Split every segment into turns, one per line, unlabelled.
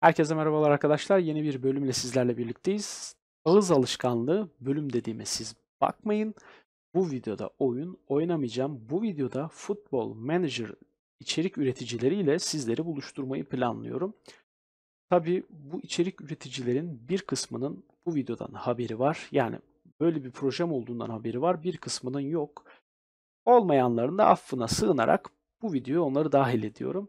Herkese merhabalar arkadaşlar. Yeni bir bölümle sizlerle birlikteyiz. Ağız alışkanlığı bölüm dediğime siz bakmayın. Bu videoda oyun oynamayacağım. Bu videoda futbol manager içerik üreticileriyle sizleri buluşturmayı planlıyorum. Tabi bu içerik üreticilerin bir kısmının bu videodan haberi var. Yani böyle bir projem olduğundan haberi var. Bir kısmının yok. Olmayanların da affına sığınarak bu videoya onları dahil ediyorum.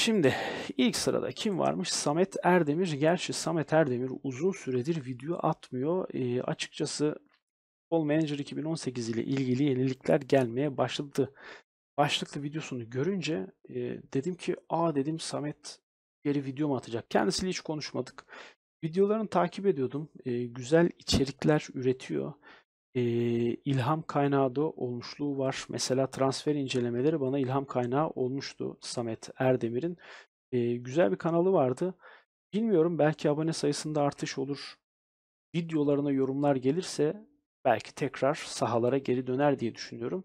Şimdi ilk sırada kim varmış? Samet Erdemir. Gerçi Samet Erdemir uzun süredir video atmıyor. E, açıkçası Football Manager 2018 ile ilgili yenilikler gelmeye başladı. Başlıklı videosunu görünce e, dedim ki aa dedim Samet geri video mu atacak? Kendisiyle hiç konuşmadık. Videolarını takip ediyordum. E, güzel içerikler üretiyor e, ilham kaynağı da olmuşluğu var. Mesela transfer incelemeleri bana ilham kaynağı olmuştu Samet Erdemir'in. E, güzel bir kanalı vardı. Bilmiyorum belki abone sayısında artış olur. Videolarına yorumlar gelirse belki tekrar sahalara geri döner diye düşünüyorum.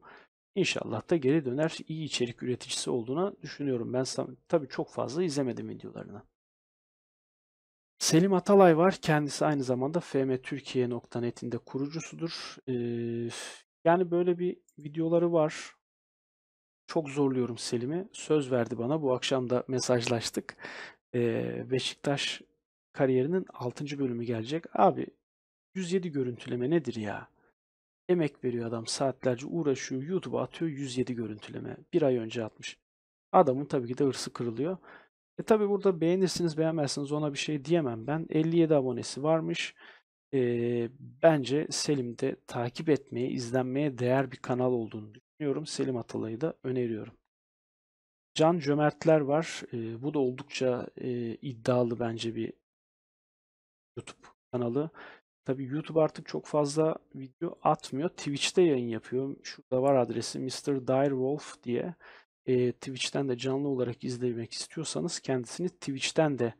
İnşallah da geri döner. İyi içerik üreticisi olduğuna düşünüyorum. Ben tabii çok fazla izlemedim videolarını. Selim Atalay var. Kendisi aynı zamanda fmtürkiye.net'in de kurucusudur. yani böyle bir videoları var. Çok zorluyorum Selim'i. Söz verdi bana. Bu akşam da mesajlaştık. Beşiktaş kariyerinin 6. bölümü gelecek. Abi 107 görüntüleme nedir ya? Emek veriyor adam saatlerce uğraşıyor. YouTube'a atıyor 107 görüntüleme. Bir ay önce atmış. Adamın tabii ki de hırsı kırılıyor. E tabi burada beğenirsiniz beğenmezsiniz ona bir şey diyemem ben. 57 abonesi varmış. E, bence Selim de takip etmeye, izlenmeye değer bir kanal olduğunu düşünüyorum. Selim Atalay'ı da öneriyorum. Can Cömertler var. E, bu da oldukça e, iddialı bence bir YouTube kanalı. Tabi YouTube artık çok fazla video atmıyor. Twitch'te yayın yapıyor. Şurada var adresi Mr. Direwolf diye e, Twitch'ten de canlı olarak izlemek istiyorsanız kendisini Twitch'ten de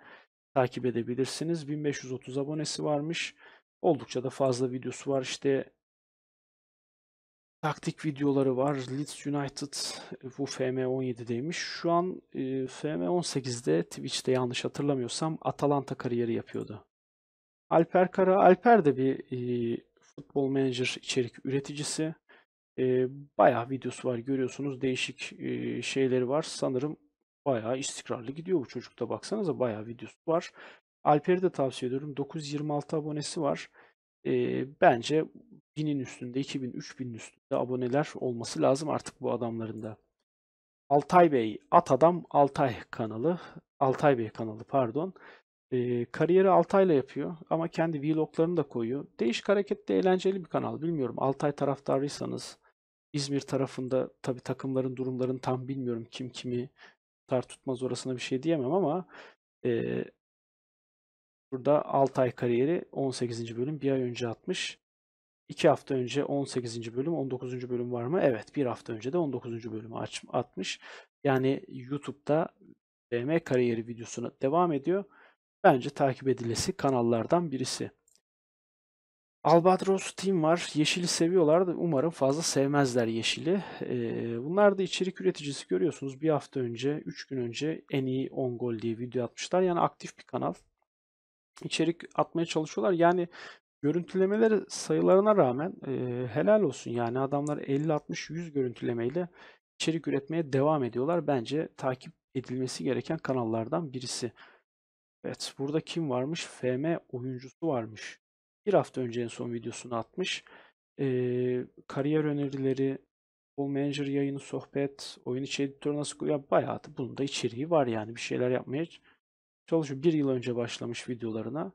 takip edebilirsiniz. 1530 abonesi varmış. Oldukça da fazla videosu var. İşte taktik videoları var. Leeds United e, bu fm 17 demiş. Şu an e, FM18'de Twitch'te yanlış hatırlamıyorsam Atalanta kariyeri yapıyordu. Alper Kara, Alper de bir e, futbol menajer içerik üreticisi. E, bayağı videosu var görüyorsunuz. Değişik e, şeyleri var. Sanırım bayağı istikrarlı gidiyor bu çocukta. Baksanıza bayağı videosu var. Alper'i de tavsiye ediyorum. 926 abonesi var. E, bence 1000'in üstünde, 2000, 3000'in üstünde aboneler olması lazım artık bu adamların da. Altay Bey, At Adam Altay kanalı. Altay Bey kanalı pardon. E, kariyeri Altay'la yapıyor ama kendi vloglarını da koyuyor. Değişik hareketli, eğlenceli bir kanal. Bilmiyorum Altay taraftarıysanız İzmir tarafında tabi takımların durumlarını tam bilmiyorum. Kim kimi tutar tutmaz orasına bir şey diyemem ama e, burada Altay kariyeri 18. bölüm bir ay önce atmış. 2 hafta önce 18. bölüm, 19. bölüm var mı? Evet, bir hafta önce de 19. bölümü atmış. Yani YouTube'da BM kariyeri videosuna devam ediyor. Bence takip edilesi kanallardan birisi. Albatros Team var. Yeşili seviyorlar da umarım fazla sevmezler yeşili. Ee, bunlar da içerik üreticisi görüyorsunuz. Bir hafta önce, 3 gün önce en iyi 10 gol diye video atmışlar. Yani aktif bir kanal. İçerik atmaya çalışıyorlar. Yani görüntülemeleri sayılarına rağmen e, helal olsun. Yani adamlar 50-60-100 görüntülemeyle içerik üretmeye devam ediyorlar. Bence takip edilmesi gereken kanallardan birisi. Evet burada kim varmış? FM oyuncusu varmış bir hafta önce en son videosunu atmış. E, kariyer önerileri, Full Manager yayını, sohbet, oyun içi editörü nasıl ya bayağı da bunun da içeriği var yani bir şeyler yapmaya çalışıyor. Bir yıl önce başlamış videolarına.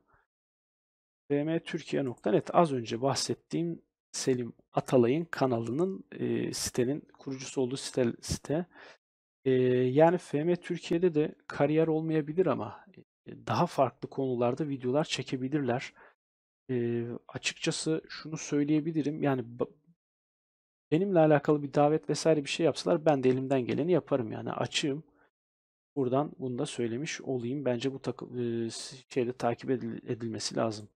bmtürkiye.net az önce bahsettiğim Selim Atalay'ın kanalının e, sitenin kurucusu olduğu site. site. E, yani FM Türkiye'de de kariyer olmayabilir ama daha farklı konularda videolar çekebilirler açıkçası şunu söyleyebilirim. Yani benimle alakalı bir davet vesaire bir şey yapsalar ben de elimden geleni yaparım yani açığım. Buradan bunu da söylemiş olayım. Bence bu takı, şeyde takip edilmesi lazım.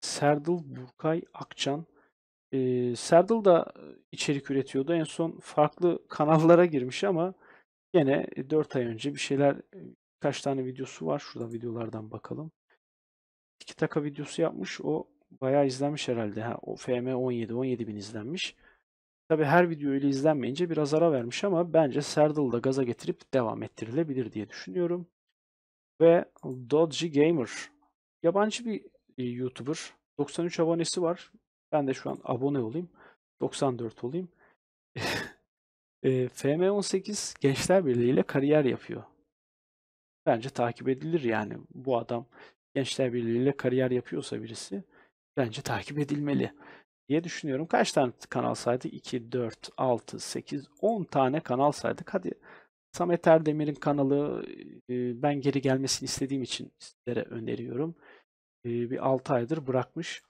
Serdal Burkay Akçan e, Serdal da içerik üretiyordu. En son farklı kanallara girmiş ama yine 4 ay önce bir şeyler kaç tane videosu var. Şurada videolardan bakalım taka videosu yapmış. O bayağı izlenmiş herhalde. Ha, o FM 17, 17 bin izlenmiş. Tabi her video ile izlenmeyince biraz ara vermiş ama bence Serdal'ı da gaza getirip devam ettirilebilir diye düşünüyorum. Ve Dodgy Gamer. Yabancı bir e, YouTuber. 93 abonesi var. Ben de şu an abone olayım. 94 olayım. e, FM18 Gençler Birliği ile kariyer yapıyor. Bence takip edilir yani. Bu adam Gençler Birliği ile kariyer yapıyorsa birisi bence takip edilmeli diye düşünüyorum. Kaç tane kanal saydık? 2, 4, 6, 8, 10 tane kanal saydık. Hadi Samet Erdemir'in kanalı e, ben geri gelmesini istediğim için sizlere öneriyorum. E, bir 6 aydır bırakmış.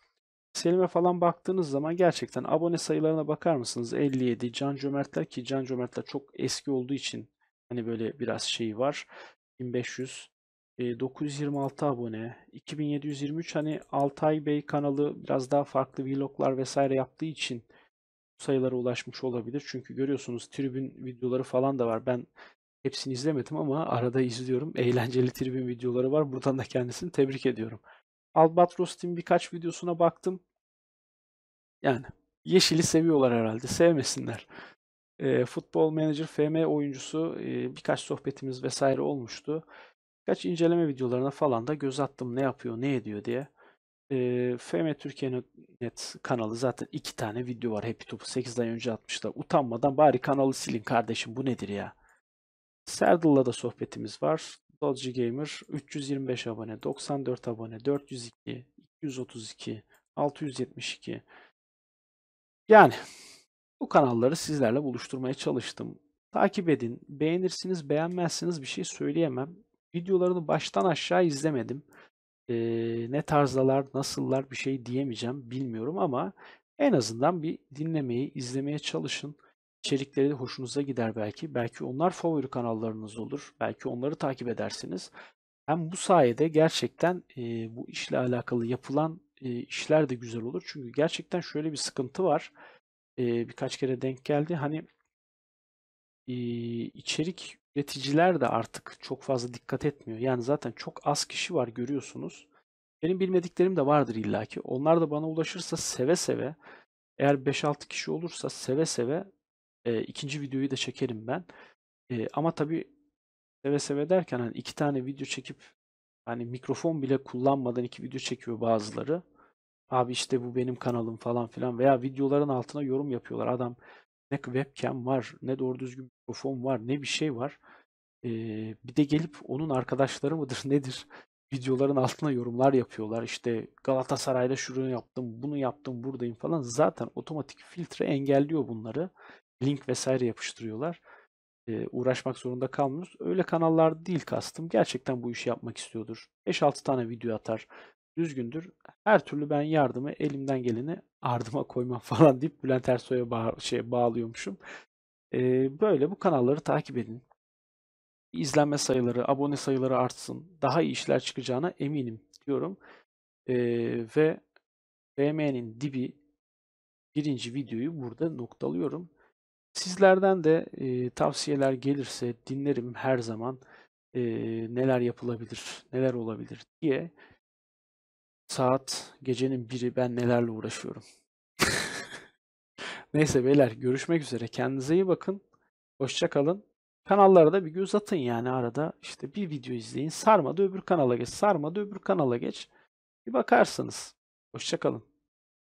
Selim'e falan baktığınız zaman gerçekten abone sayılarına bakar mısınız? 57 Can Cömertler ki Can Cömertler çok eski olduğu için hani böyle biraz şeyi var. 1500 e, ee, 926 abone, 2723 hani Altay Bey kanalı biraz daha farklı vloglar vesaire yaptığı için bu sayılara ulaşmış olabilir. Çünkü görüyorsunuz tribün videoları falan da var. Ben hepsini izlemedim ama arada izliyorum. Eğlenceli tribün videoları var. Buradan da kendisini tebrik ediyorum. Albatros Albatros'un birkaç videosuna baktım. Yani yeşili seviyorlar herhalde. Sevmesinler. E, ee, Futbol Manager FM oyuncusu e, birkaç sohbetimiz vesaire olmuştu. Kaç inceleme videolarına falan da göz attım ne yapıyor ne ediyor diye. E, FM Türkiye.net kanalı zaten iki tane video var Happy Top'u 8 ay önce atmışlar. Utanmadan bari kanalı silin kardeşim bu nedir ya. Serdal'la da sohbetimiz var. Dodge Gamer 325 abone, 94 abone, 402, 232, 672. Yani bu kanalları sizlerle buluşturmaya çalıştım. Takip edin. Beğenirsiniz, beğenmezsiniz bir şey söyleyemem videolarını baştan aşağı izlemedim. E, ne tarzdalar, nasıllar bir şey diyemeyeceğim bilmiyorum ama en azından bir dinlemeyi, izlemeye çalışın. İçerikleri de hoşunuza gider belki. Belki onlar favori kanallarınız olur. Belki onları takip edersiniz. Hem bu sayede gerçekten e, bu işle alakalı yapılan e, işler de güzel olur. Çünkü gerçekten şöyle bir sıkıntı var. E, birkaç kere denk geldi. Hani e, içerik üreticiler de artık çok fazla dikkat etmiyor. Yani zaten çok az kişi var görüyorsunuz. Benim bilmediklerim de vardır illaki. Onlar da bana ulaşırsa seve seve eğer 5-6 kişi olursa seve seve e, ikinci videoyu da çekerim ben. E, ama tabii seve seve derken hani iki tane video çekip hani mikrofon bile kullanmadan iki video çekiyor bazıları. Abi işte bu benim kanalım falan filan veya videoların altına yorum yapıyorlar. Adam ne webcam var ne doğru düzgün mikrofon var ne bir şey var. E, bir de gelip onun arkadaşları mıdır nedir? Videoların altına yorumlar yapıyorlar. İşte Galatasaray'da şunu yaptım, bunu yaptım, buradayım falan. Zaten otomatik filtre engelliyor bunları. Link vesaire yapıştırıyorlar. E, uğraşmak zorunda kalmıyoruz. Öyle kanallar değil kastım. Gerçekten bu işi yapmak istiyordur. 5-6 tane video atar düzgündür. Her türlü ben yardımı elimden geleni ardıma koymam falan deyip Bülent Ersoy'a bağ şey, bağlıyormuşum. Ee, böyle bu kanalları takip edin. İzlenme sayıları, abone sayıları artsın. Daha iyi işler çıkacağına eminim diyorum. Ee, ve BM'nin dibi birinci videoyu burada noktalıyorum. Sizlerden de e, tavsiyeler gelirse dinlerim her zaman e, neler yapılabilir, neler olabilir diye saat gecenin biri ben nelerle uğraşıyorum. Neyse beyler görüşmek üzere. Kendinize iyi bakın. Hoşça kalın. Kanallara da bir göz atın yani arada. işte bir video izleyin. Sarmadı öbür kanala geç. Sarmadı öbür kanala geç. Bir bakarsınız. Hoşça kalın.